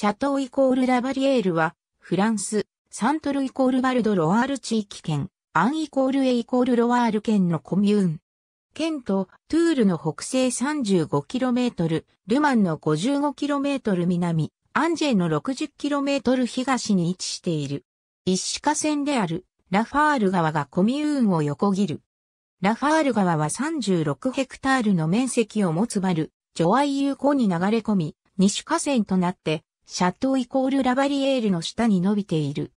シャトーイコールラバリエールは、フランス、サントルイコールバルドロワール地域圏、アンイコールエイコールロワール県のコミューン。県とトゥールの北西 35km、ルマンの 55km 南、アンジェの 60km 東に位置している。一種河川であるラファール川がコミューンを横切る。ラファール川は36ヘクタールの面積を持つバル、ジョアイユコに流れ込み、二種河川となってシャトーイコールラバリエールの下に伸びている。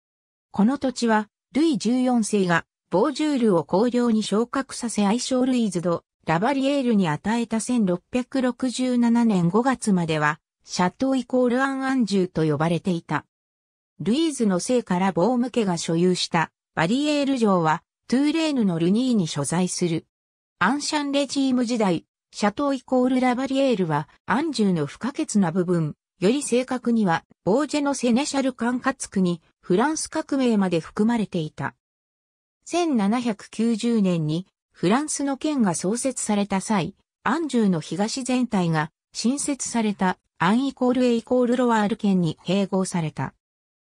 この土地は、ルイ14世が、ボージュールを高領に昇格させ愛称ルイズド、ラバリエールに与えた1667年5月までは、シャトーイコールアン・アンジュと呼ばれていた。ルイーズの姓からボーム家が所有したバリエール城は、トゥーレーヌのルニーに所在する。アンシャンレチーム時代、シャトーイコールラバリエールは、アンジュの不可欠な部分、より正確には、ボージェのセネシャル管轄区にフランス革命まで含まれていた。1790年にフランスの県が創設された際、アンジュの東全体が新設されたアンイコールエイコールロワール県に併合された。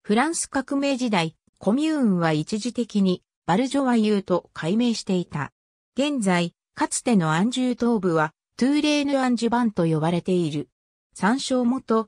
フランス革命時代、コミューンは一時的にバルジョワユーと改名していた。現在、かつてのアンジュ東部はトゥーレーヌ・アンジュバンと呼ばれている。参照元、